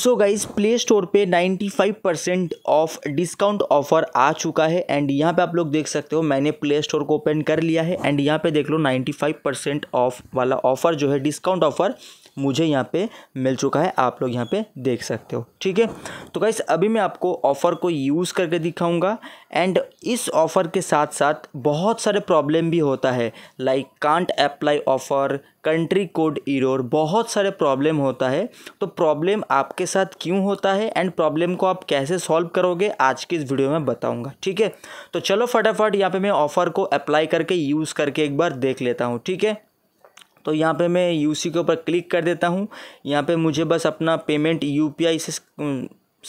so guys play store पे 95 percent off discount offer आ चुका है एंड यहाँ पे आप लोग देख सकते हो मैंने प्ले स्टोर को ओपन कर लिया है एंड यहाँ पे देख लो 95 परसेंट ऑफ वाला ऑफर जो है डिस्काउंट ऑफर मुझे यहाँ पे मिल चुका है आप लोग यहाँ पे देख सकते हो ठीक है तो गाइस अभी मैं आपको ऑफ़र को यूज़ करके दिखाऊंगा एंड इस ऑफ़र के साथ साथ बहुत सारे प्रॉब्लम भी होता है like can't apply offer country code error बहुत सारे प्रॉब्लम होता है तो प्रॉब्लम आपके साथ क्यों होता है एंड प्रॉब्लम को आप कैसे सॉल्व करोगे आज की इस वीडियो में बताऊंगा ठीक है तो चलो फटाफट यहाँ पे मैं ऑफ़र को अप्लाई करके यूज़ करके एक बार देख लेता हूँ ठीक है तो यहाँ पे मैं यू के ऊपर क्लिक कर देता हूँ यहाँ पे मुझे बस अपना पेमेंट यू से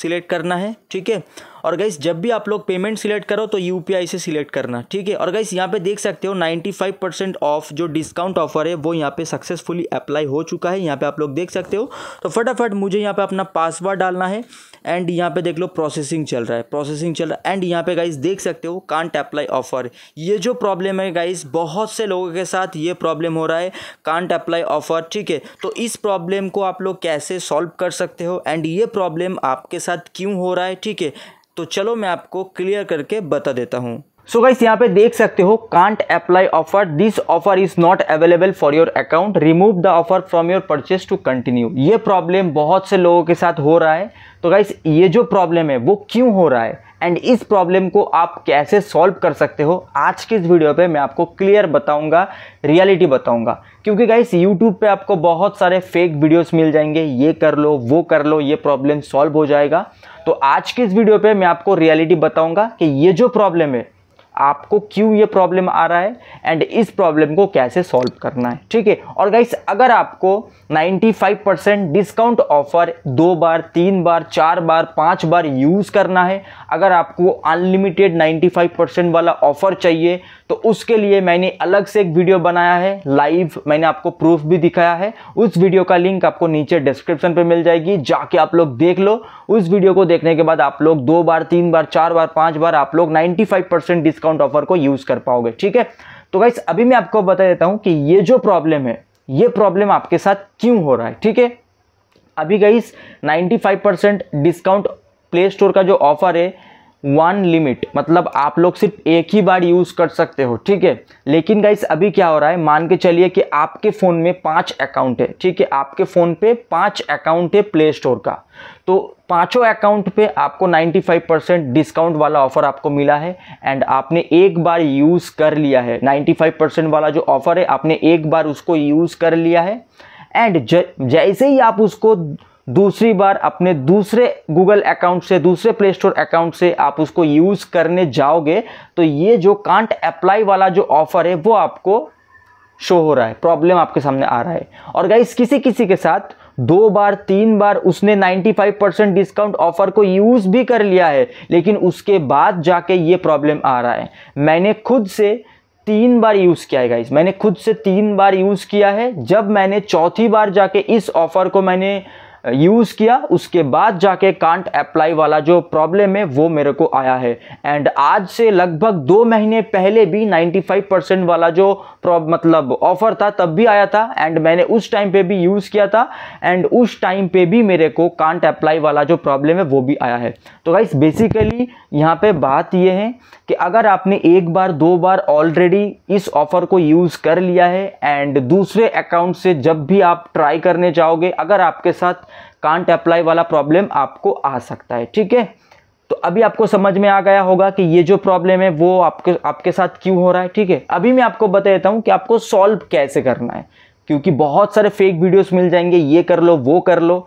सिलेक्ट करना है ठीक है और गाइस जब भी आप लोग पेमेंट सिलेक्ट करो तो यू से सिलेक्ट करना ठीक है और गाइस यहाँ पे देख सकते हो 95% ऑफ जो डिस्काउंट ऑफर है वो यहाँ पे सक्सेसफुली अप्लाई हो चुका है यहाँ पे आप लोग देख सकते हो तो फटाफट मुझे यहाँ पे अपना पासवर्ड डालना है एंड यहाँ पे देख लो प्रोसेसिंग चल रहा है प्रोसेसिंग चल रहा है एंड यहाँ पे गाइस देख सकते हो कांट अप्लाई ऑफर ये जो प्रॉब्लम है गाइस बहुत से लोगों के साथ ये प्रॉब्लम हो रहा है कांट अप्लाई ऑफर ठीक है तो इस प्रॉब्लम को आप लोग कैसे सॉल्व कर सकते हो एंड ये प्रॉब्लम आपके साथ क्यों हो रहा है ठीक है तो चलो मैं आपको क्लियर करके बता देता हूँ सो गाइस यहाँ पे देख सकते हो can't apply offer this offer is not available for your account remove the offer from your purchase to continue ये प्रॉब्लम बहुत से लोगों के साथ हो रहा है तो गाइस ये जो प्रॉब्लम है वो क्यों हो रहा है एंड इस प्रॉब्लम को आप कैसे सॉल्व कर सकते हो आज की इस वीडियो पे मैं आपको क्लियर बताऊंगा रियलिटी बताऊंगा क्योंकि गाइस यूट्यूब पे आपको बहुत सारे फेक वीडियोस मिल जाएंगे ये कर लो वो कर लो ये प्रॉब्लम सॉल्व हो जाएगा तो आज के इस वीडियो पे मैं आपको रियलिटी बताऊंगा कि ये जो प्रॉब्लम है आपको क्यों ये प्रॉब्लम आ रहा है एंड इस प्रॉब्लम को कैसे सॉल्व करना है ठीक है और गाइस अगर आपको 95 परसेंट डिस्काउंट ऑफर दो बार तीन बार चार बार पांच बार यूज़ करना है अगर आपको अनलिमिटेड 95 परसेंट वाला ऑफर चाहिए तो उसके लिए मैंने अलग से एक वीडियो बनाया है लाइव मैंने आपको प्रूफ भी दिखाया है उस वीडियो का लिंक आपको नीचे डिस्क्रिप्शन पर मिल जाएगी जाके आप लोग देख लो उस वीडियो को देखने के बाद आप लोग दो बार तीन बार चार बार पाँच बार आप लोग ninety five percent discount discount offer को यूज़ कर पाओगे ठीक है तो गाइस अभी मैं आपको बता देता हूँ कि ये जो प्रॉब्लम है ये प्रॉब्लम आपके साथ क्यों हो रहा है ठीक है अभी guys 95 percent discount play store का जो ऑफर है वन लिमिट मतलब आप लोग सिर्फ एक ही बार यूज़ कर सकते हो ठीक है लेकिन गाइस अभी क्या हो रहा है मान के चलिए कि आपके फ़ोन में पांच अकाउंट है ठीक है आपके फ़ोन पे पांच अकाउंट है प्ले स्टोर का तो पांचों अकाउंट पे आपको 95 परसेंट डिस्काउंट वाला ऑफ़र आपको मिला है एंड आपने एक बार यूज़ कर लिया है 95 परसेंट वाला जो ऑफ़र है आपने एक बार उसको यूज़ कर लिया है एंड जैसे ही आप उसको दूसरी बार अपने दूसरे गूगल अकाउंट से दूसरे प्ले स्टोर अकाउंट से आप उसको यूज़ करने जाओगे तो ये जो कांट अप्लाई वाला जो ऑफ़र है वो आपको शो हो रहा है प्रॉब्लम आपके सामने आ रहा है और गाइस किसी किसी के साथ दो बार तीन बार उसने 95 परसेंट डिस्काउंट ऑफर को यूज़ भी कर लिया है लेकिन उसके बाद जाके ये प्रॉब्लम आ रहा है मैंने खुद से तीन बार यूज़ किया है गाइस मैंने खुद से तीन बार यूज़ किया है जब मैंने चौथी बार जाके इस ऑफ़र को मैंने यूज़ किया उसके बाद जाके कांट अप्लाई वाला जो प्रॉब्लम है वो मेरे को आया है एंड आज से लगभग दो महीने पहले भी 95 परसेंट वाला जो मतलब ऑफ़र था तब भी आया था एंड मैंने उस टाइम पे भी यूज़ किया था एंड उस टाइम पे भी मेरे को कांट अप्लाई वाला जो प्रॉब्लम है वो भी आया है तो गाइस बेसिकली यहाँ पे बात ये है कि अगर आपने एक बार दो बार ऑलरेडी इस ऑफ़र को यूज़ कर लिया है एंड दूसरे अकाउंट से जब भी आप ट्राई करने जाओगे अगर आपके साथ कांट अप्लाई वाला प्रॉब्लम आपको आ सकता है ठीक है तो अभी आपको समझ में आ गया होगा कि ये जो प्रॉब्लम है वो आपके आपके साथ क्यों हो रहा है ठीक है अभी मैं आपको बता देता हूँ कि आपको सॉल्व कैसे करना है क्योंकि बहुत सारे फेक वीडियोस मिल जाएंगे ये कर लो वो कर लो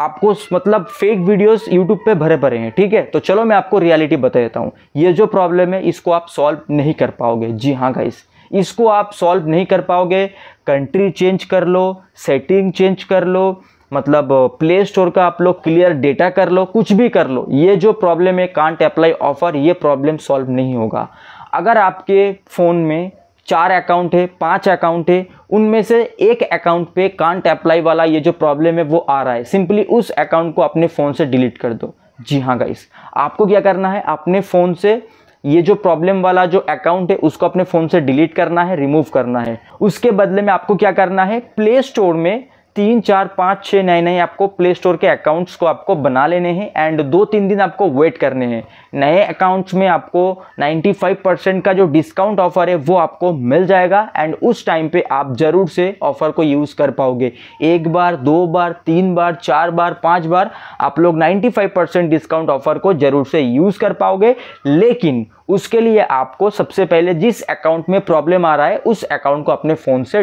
आपको मतलब फेक वीडियोस यूट्यूब पे भरे भरे हैं ठीक है तो चलो मैं आपको रियलिटी बता देता हूँ ये जो प्रॉब्लम है इसको आप सॉल्व नहीं कर पाओगे जी हाँ गाइस इसको आप सॉल्व नहीं कर पाओगे कंट्री चेंज कर लो सेटिंग चेंज कर लो मतलब प्ले स्टोर का आप लोग क्लियर डेटा कर लो कुछ भी कर लो ये जो प्रॉब्लम है कांट अप्लाई ऑफर ये प्रॉब्लम सॉल्व नहीं होगा अगर आपके फ़ोन में चार अकाउंट है पांच अकाउंट है उनमें से एक अकाउंट पे कांट अप्लाई वाला ये जो प्रॉब्लम है वो आ रहा है सिंपली उस अकाउंट को अपने फ़ोन से डिलीट कर दो जी हाँ गाइस आपको क्या करना है अपने फ़ोन से ये जो प्रॉब्लम वाला जो अकाउंट है उसको अपने फ़ोन से डिलीट करना है रिमूव करना है उसके बदले में आपको क्या करना है प्ले स्टोर में तीन चार पाँच छः नए नए आपको प्ले स्टोर के अकाउंट्स को आपको बना लेने हैं एंड दो तीन दिन आपको वेट करने हैं नए अकाउंट्स में आपको 95 परसेंट का जो डिस्काउंट ऑफर है वो आपको मिल जाएगा एंड उस टाइम पे आप ज़रूर से ऑफ़र को यूज़ कर पाओगे एक बार दो बार तीन बार चार बार पाँच बार आप लोग 95 परसेंट डिस्काउंट ऑफर को ज़रूर से यूज़ कर पाओगे लेकिन उसके लिए आपको सबसे पहले जिस अकाउंट में प्रॉब्लम आ रहा है उस अकाउंट को अपने फ़ोन से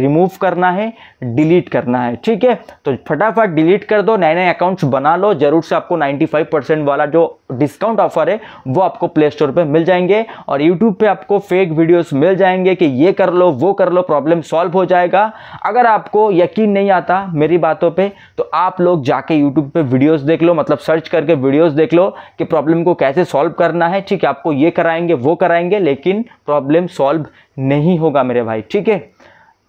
रिमूव करना है डिलीट करना है ठीक है तो फटाफट डिलीट कर दो नए नए अकाउंट्स बना लो जरूर से आपको 95 परसेंट वाला जो डिस्काउंट ऑफर है वो आपको प्ले स्टोर पर मिल जाएंगे और यूट्यूब पर आपको फेक वीडियोज़ मिल जाएंगे कि ये कर लो वो कर लो प्रॉब्लम सॉल्व हो जाएगा अगर आपको यकीन नहीं आता मेरी बातों पर तो आप लोग जाके यूट्यूब पर वीडियोज़ देख लो मतलब सर्च करके वीडियोज़ देख लो कि प्रॉब्लम को कैसे सॉल्व करना है ठीक है आपको ये कराएंगे वो कराएंगे लेकिन प्रॉब्लम सॉल्व नहीं होगा मेरे भाई ठीक है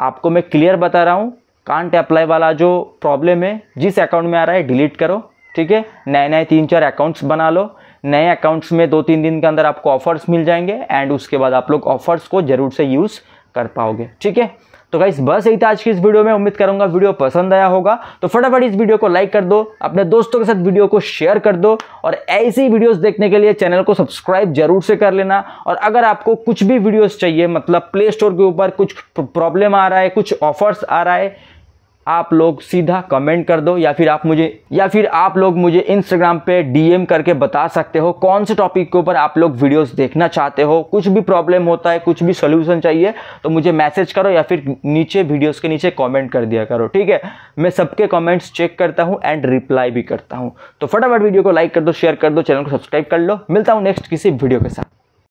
आपको मैं क्लियर बता रहा हूँ कांट अप्लाई वाला जो प्रॉब्लम है जिस अकाउंट में आ रहा है डिलीट करो ठीक है नए नए तीन चार अकाउंट्स बना लो नए अकाउंट्स में दो तीन दिन के अंदर आपको ऑफर्स मिल जाएंगे एंड उसके बाद आप लोग ऑफर्स को ज़रूर से यूज़ कर पाओगे ठीक है तो गाइस बस यही था आज की इस वीडियो में उम्मीद करूंगा वीडियो पसंद आया होगा तो फटाफट इस वीडियो को लाइक कर दो अपने दोस्तों के साथ वीडियो को शेयर कर दो और ऐसी वीडियोस देखने के लिए चैनल को सब्सक्राइब जरूर से कर लेना और अगर आपको कुछ भी वीडियोस चाहिए मतलब प्ले स्टोर के ऊपर कुछ प्रॉब्लम आ रहा है कुछ ऑफर्स आ रहा है आप लोग सीधा कमेंट कर दो या फिर आप मुझे या फिर आप लोग मुझे इंस्टाग्राम पे डीएम करके बता सकते हो कौन से टॉपिक के ऊपर आप लोग वीडियोस देखना चाहते हो कुछ भी प्रॉब्लम होता है कुछ भी सोल्यूशन चाहिए तो मुझे मैसेज करो या फिर नीचे वीडियोस के नीचे कमेंट कर दिया करो ठीक है मैं सबके कमेंट्स चेक करता हूँ एंड रिप्लाई भी करता हूँ तो फटाफट वीडियो को लाइक कर दो शेयर कर दो चैनल को सब्सक्राइब कर लो मिलता हूँ नेक्स्ट किसी वीडियो के साथ